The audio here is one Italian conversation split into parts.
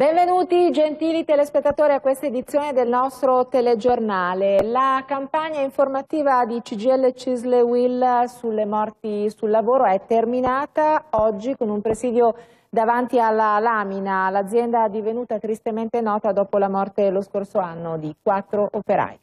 Benvenuti gentili telespettatori a questa edizione del nostro telegiornale. La campagna informativa di CGL Cisle Will sulle morti sul lavoro è terminata oggi con un presidio davanti alla Lamina, l'azienda divenuta tristemente nota dopo la morte lo scorso anno di quattro operai.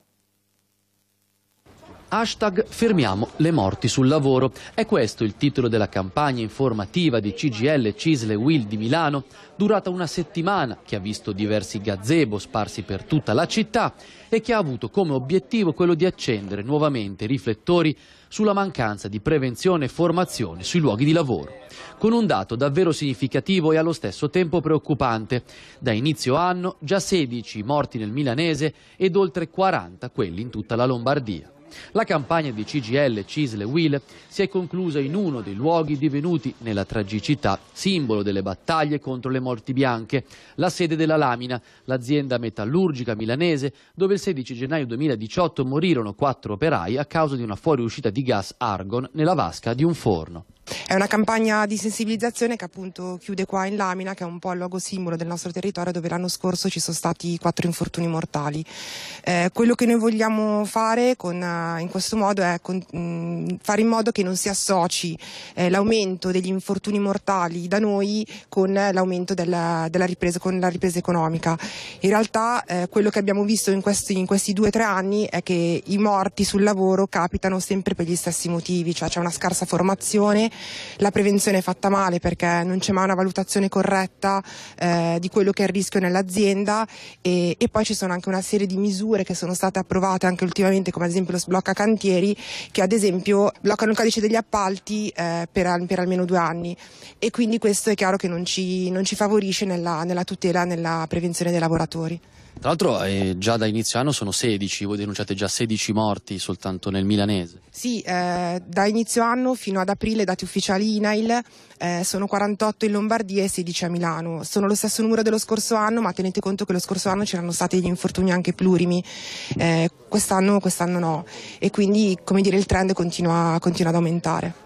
Hashtag fermiamo le morti sul lavoro. È questo il titolo della campagna informativa di CGL Cisle Will di Milano, durata una settimana, che ha visto diversi gazebo sparsi per tutta la città e che ha avuto come obiettivo quello di accendere nuovamente riflettori sulla mancanza di prevenzione e formazione sui luoghi di lavoro, con un dato davvero significativo e allo stesso tempo preoccupante. Da inizio anno già 16 morti nel milanese ed oltre 40 quelli in tutta la Lombardia. La campagna di CGL, Cisle e Will si è conclusa in uno dei luoghi divenuti, nella tragicità, simbolo delle battaglie contro le morti bianche, la sede della Lamina, l'azienda metallurgica milanese, dove il 16 gennaio 2018 morirono quattro operai a causa di una fuoriuscita di gas argon nella vasca di un forno. È una campagna di sensibilizzazione che appunto chiude qua in Lamina, che è un po' il luogo simbolo del nostro territorio dove l'anno scorso ci sono stati quattro infortuni mortali. Eh, quello che noi vogliamo fare con, eh, in questo modo è con, mh, mm, fare in modo che non si associ eh, l'aumento degli infortuni mortali da noi con l'aumento della, della ripresa, con la ripresa economica. In realtà eh, quello che abbiamo visto in questi, in questi due o tre anni è che i morti sul lavoro capitano sempre per gli stessi motivi, cioè c'è una scarsa formazione, la prevenzione è fatta male perché non c'è mai una valutazione corretta eh, di quello che è il rischio nell'azienda e, e, poi ci sono anche una serie di misure che sono state approvate anche ultimamente come ad esempio lo sblocca cantieri che ad esempio bloccano il codice degli appalti eh, per, per, almeno due anni e quindi questo è chiaro che non ci, non ci favorisce nella, nella tutela, nella prevenzione dei lavoratori. Tra l'altro eh, già da inizio anno sono 16, voi denunciate già 16 morti soltanto nel milanese. Sì, eh, da inizio anno fino ad aprile dati ufficiali INAIL, eh, sono 48 in Lombardia e 16 a Milano. Sono lo stesso numero dello scorso anno, ma tenete conto che lo scorso anno c'erano stati gli infortuni anche plurimi, eh, quest'anno, quest'anno no. E quindi, come dire, il trend continua, continua ad aumentare.